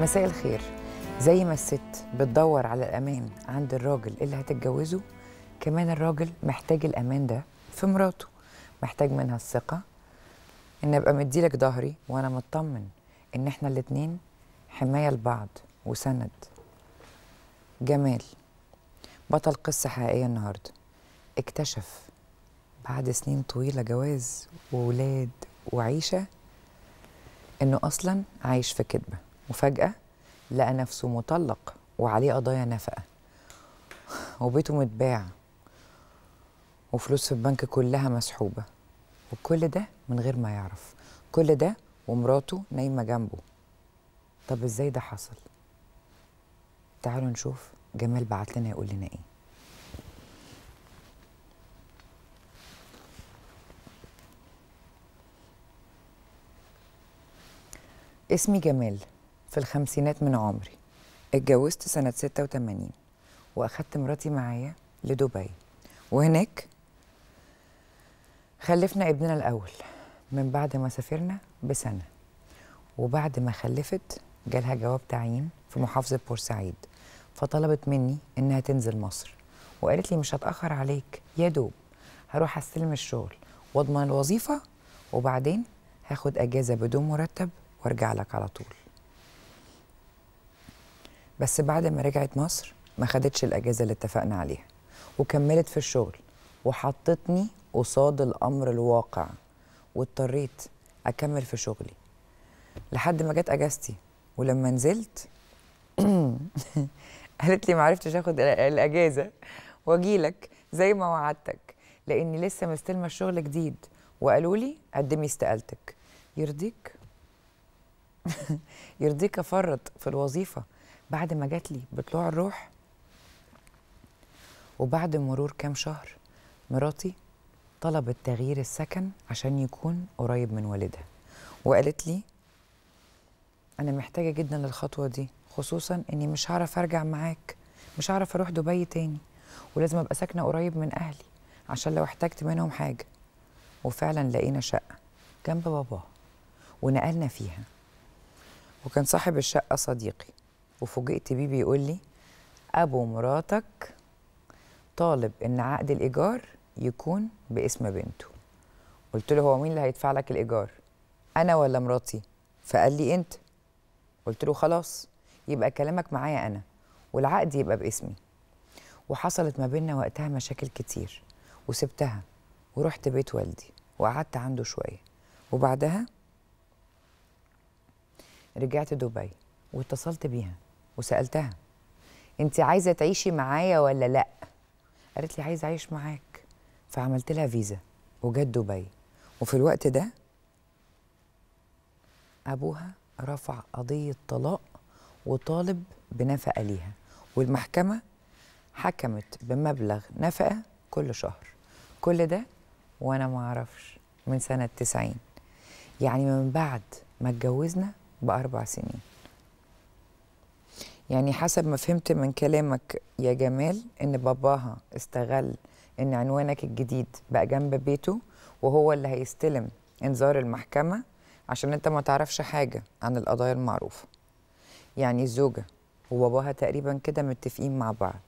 مساء الخير زي ما الست بتدور على الأمان عند الراجل اللي هتتجوزه كمان الراجل محتاج الأمان ده في مراته محتاج منها الثقة إن أبقى مديلك ظهري وأنا مطمن إن إحنا الاتنين حماية لبعض وسند جمال بطل قصة حقيقية النهاردة اكتشف بعد سنين طويلة جواز وولاد وعيشة إنه أصلا عايش في كذبة وفجأة لقى نفسه مطلق وعليه قضايا نفقة وبيته متباع وفلوس في البنك كلها مسحوبة وكل ده من غير ما يعرف كل ده ومراته نايمة جنبه طب ازاي ده حصل؟ تعالوا نشوف جمال بعت لنا يقول لنا ايه اسمي جمال في الخمسينات من عمري اتجوزت سنة 86 وأخدت مراتي معايا لدبي وهناك خلفنا ابننا الأول من بعد ما سافرنا بسنة وبعد ما خلفت جالها جواب تعيين في محافظة بورسعيد فطلبت مني إنها تنزل مصر وقالت لي مش هتأخر عليك يا دوب هروح استلم الشغل واضمن الوظيفة وبعدين هاخد أجازة بدون مرتب وارجع لك على طول بس بعد ما رجعت مصر ما خدتش الاجازه اللي اتفقنا عليها وكملت في الشغل وحطتني قصاد الامر الواقع واضطريت اكمل في شغلي لحد ما جت اجازتي ولما نزلت قالت لي ما عرفتش اخد الاجازه واجيلك زي ما وعدتك لاني لسه مستلمه الشغل جديد وقالوا لي قدمي استقالتك يرضيك يرضيك افرط في الوظيفه بعد ما جات لي بطلوع الروح وبعد مرور كام شهر مراتي طلبت تغيير السكن عشان يكون قريب من والدها وقالت لي انا محتاجه جدا للخطوه دي خصوصا اني مش هعرف ارجع معاك مش هعرف اروح دبي تاني ولازم ابقى ساكنه قريب من اهلي عشان لو احتجت منهم حاجه وفعلا لقينا شقه جنب باباه ونقلنا فيها وكان صاحب الشقه صديقي وفوجئت بيه بيقول لي ابو مراتك طالب ان عقد الايجار يكون باسم بنته قلت له هو مين اللي هيدفع لك الايجار انا ولا مراتي فقال لي انت قلت له خلاص يبقى كلامك معايا انا والعقد يبقى باسمي وحصلت ما بيننا وقتها مشاكل كتير وسبتها ورحت بيت والدي وقعدت عنده شويه وبعدها رجعت دبي واتصلت بيها وسالتها انت عايزه تعيشي معايا ولا لا قالت لي عايزه اعيش معاك فعملت لها فيزا وجت دبي وفي الوقت ده ابوها رفع قضيه طلاق وطالب بنفقه ليها والمحكمه حكمت بمبلغ نفقه كل شهر كل ده وانا ما اعرفش من سنه 90 يعني من بعد ما اتجوزنا باربع سنين يعني حسب ما فهمت من كلامك يا جمال ان باباها استغل ان عنوانك الجديد بقى جنب بيته وهو اللي هيستلم انذار المحكمه عشان انت ما تعرفش حاجه عن القضايا المعروفه يعني الزوجه وباباها تقريبا كده متفقين مع بعض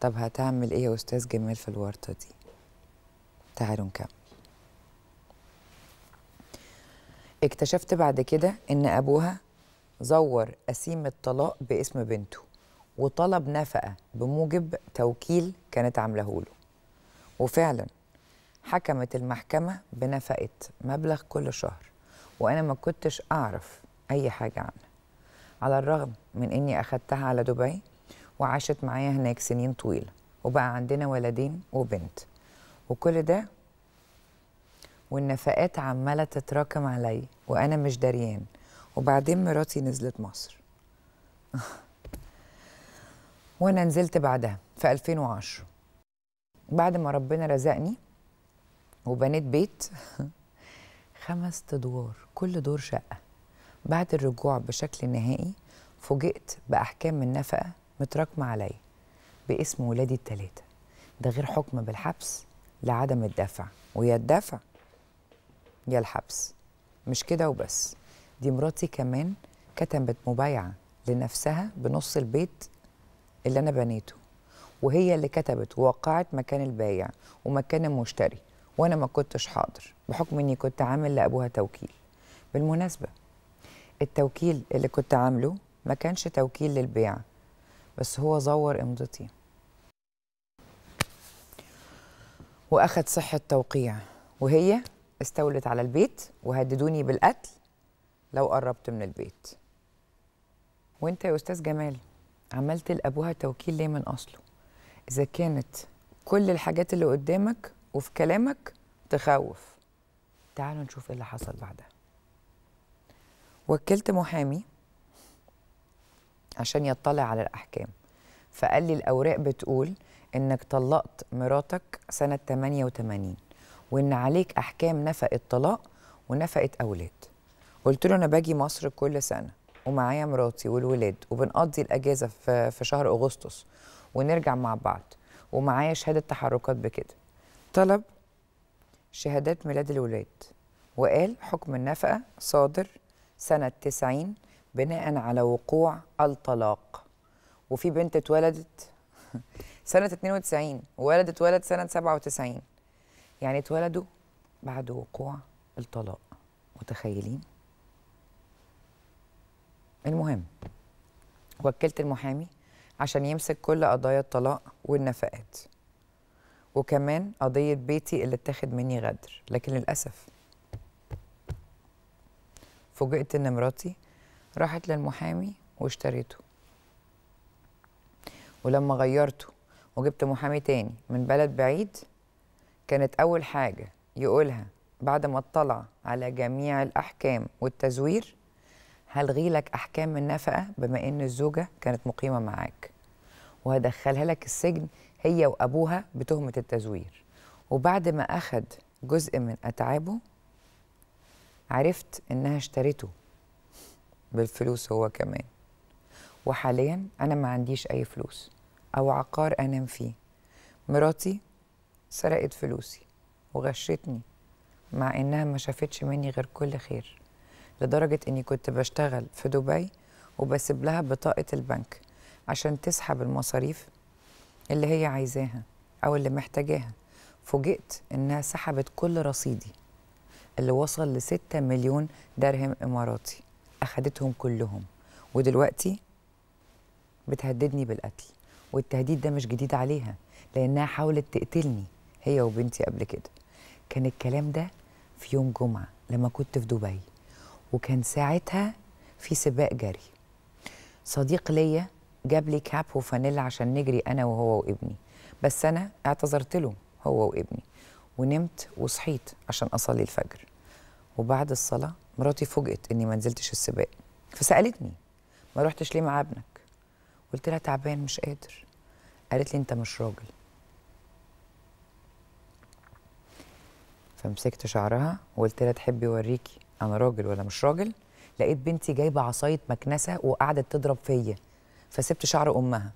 طب هتعمل ايه يا استاذ جمال في الورطه دي تعالوا نكمل اكتشفت بعد كده ان ابوها زور أسيم الطلاق باسم بنته وطلب نفقة بموجب توكيل كانت عاملاه له وفعلا حكمت المحكمة بنفقة مبلغ كل شهر وأنا ما كنتش أعرف أي حاجة عنها على الرغم من إني أخدتها على دبي وعاشت معايا هناك سنين طويلة وبقى عندنا ولدين وبنت وكل ده والنفقات عمالة تتراكم علي وأنا مش دريان وبعدين مراتي نزلت مصر وانا نزلت بعدها في 2010 بعد ما ربنا رزقني وبنيت بيت خمس ادوار كل دور شقه بعد الرجوع بشكل نهائي فوجئت باحكام النفقه متراكمه عليا باسم ولادي الثلاثه ده غير حكم بالحبس لعدم الدفع ويا الدفع يا الحبس مش كده وبس دي مراتي كمان كتبت مبايعه لنفسها بنص البيت اللي انا بنيته وهي اللي كتبت ووقعت مكان البايع ومكان المشتري وانا ما كنتش حاضر بحكم اني كنت عامل لابوها توكيل بالمناسبه التوكيل اللي كنت عامله ما كانش توكيل للبيع بس هو زور امضتي واخد صحه توقيع وهي استولت على البيت وهددوني بالقتل لو قربت من البيت وانت يا استاذ جمال عملت لابوها توكيل ليه من اصله اذا كانت كل الحاجات اللي قدامك وفي كلامك تخوف تعالوا نشوف ايه اللي حصل بعدها وكلت محامي عشان يطلع على الاحكام فقال لي الاوراق بتقول انك طلقت مراتك سنه 88 وان عليك احكام نفقه طلاق ونفقه اولاد قلت له انا باجي مصر كل سنه ومعايا مراتي والولاد وبنقضي الاجازه في في شهر اغسطس ونرجع مع بعض ومعايا شهاده تحركات بكده طلب شهادات ميلاد الولاد وقال حكم النفقه صادر سنه 90 بناء على وقوع الطلاق وفي بنت اتولدت سنه 92 وولد اتولد سنه 97 يعني اتولدوا بعد وقوع الطلاق متخيلين المهم وكلت المحامي عشان يمسك كل قضايا الطلاق والنفقات وكمان قضية بيتي اللي اتاخد مني غدر لكن للأسف فوجئت إن مراتي راحت للمحامي واشتريته ولما غيرته وجبت محامي تاني من بلد بعيد كانت أول حاجة يقولها بعد ما اطلع على جميع الأحكام والتزوير هلغي لك احكام النفقه بما ان الزوجه كانت مقيمه معاك وهدخلها لك السجن هي وابوها بتهمه التزوير وبعد ما اخد جزء من اتعابه عرفت انها اشترته بالفلوس هو كمان وحاليا انا ما عنديش اي فلوس او عقار انام فيه مراتي سرقت فلوسي وغشتني مع انها ما شافتش مني غير كل خير لدرجه اني كنت بشتغل في دبي وبسيب لها بطاقه البنك عشان تسحب المصاريف اللي هي عايزاها او اللي محتاجاها فوجئت انها سحبت كل رصيدي اللي وصل ل 6 مليون درهم اماراتي اخدتهم كلهم ودلوقتي بتهددني بالقتل والتهديد ده مش جديد عليها لانها حاولت تقتلني هي وبنتي قبل كده كان الكلام ده في يوم جمعه لما كنت في دبي وكان ساعتها في سباق جري صديق ليا جاب لي كاب وفانيلا عشان نجري انا وهو وابني بس انا اعتذرت له هو وابني ونمت وصحيت عشان اصلي الفجر وبعد الصلاه مراتي فوجئت اني ما نزلتش السباق فسالتني ما رحتش ليه مع ابنك قلت لها تعبان مش قادر قالت لي انت مش راجل فمسكت شعرها وقلت لها تحبي اوريكي انا راجل ولا مش راجل لقيت بنتي جايبه عصايه مكنسه وقعدت تضرب فيا فسبت شعر امها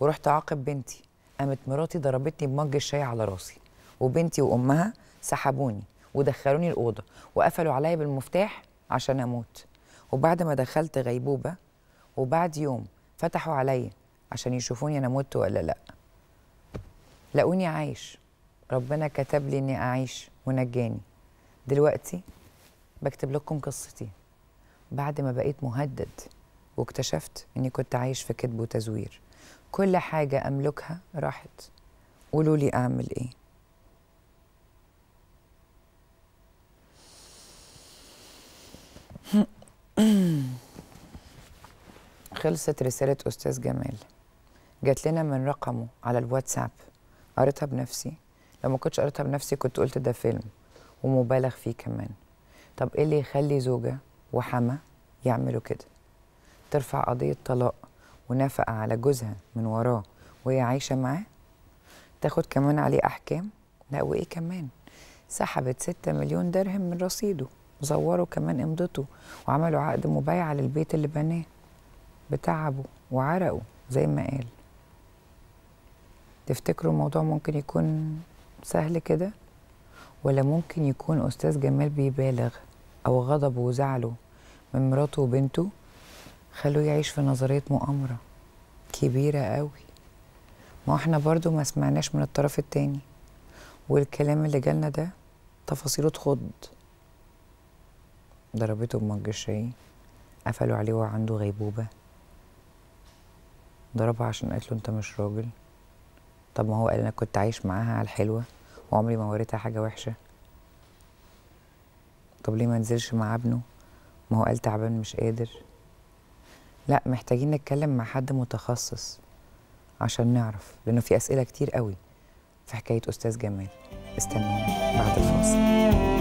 ورحت اعاقب بنتي قامت مراتي ضربتني بمج الشاي على راسي وبنتي وامها سحبوني ودخلوني الاوضه وقفلوا عليا بالمفتاح عشان اموت وبعد ما دخلت غيبوبه وبعد يوم فتحوا عليا عشان يشوفوني انا مت ولا لا لقوني عايش ربنا كتب لي اني اعيش ونجاني دلوقتي بكتب لكم قصتي بعد ما بقيت مهدد واكتشفت اني كنت عايش في كذب وتزوير كل حاجة أملكها راحت قولوا لي أعمل إيه خلصت رسالة أستاذ جمال جات لنا من رقمه على الواتساب قريتها بنفسي لو ما كنتش قريتها بنفسي كنت قلت ده فيلم ومبالغ فيه كمان طب ايه اللي يخلي زوجة وحما يعملوا كده ترفع قضية طلاق ونفقة على جوزها من وراه وهي عايشة معاه تاخد كمان عليه أحكام لا وإيه كمان سحبت ستة مليون درهم من رصيده زوروا كمان امضته وعملوا عقد مبايعة للبيت اللي بناه بتعبه وعرقه زي ما قال تفتكروا الموضوع ممكن يكون سهل كده ولا ممكن يكون أستاذ جمال بيبالغ أو غضبه وزعله من مراته وبنته خلوه يعيش في نظرية مؤامرة كبيرة قوي ما احنا برضو ما سمعناش من الطرف التاني والكلام اللي جالنا ده تفاصيله تخض ضربته بمج الشاي قفلوا عليه وعنده عنده غيبوبة ضربها عشان قالت له انت مش راجل طب ما هو قال انا كنت عايش معاها على الحلوة وعمري ما وريتها حاجة وحشة طب ليه ما نزلش مع ابنه ما هو قال تعبان مش قادر لا محتاجين نتكلم مع حد متخصص عشان نعرف لانه في اسئله كتير قوي في حكايه استاذ جمال استنوني بعد الفاصل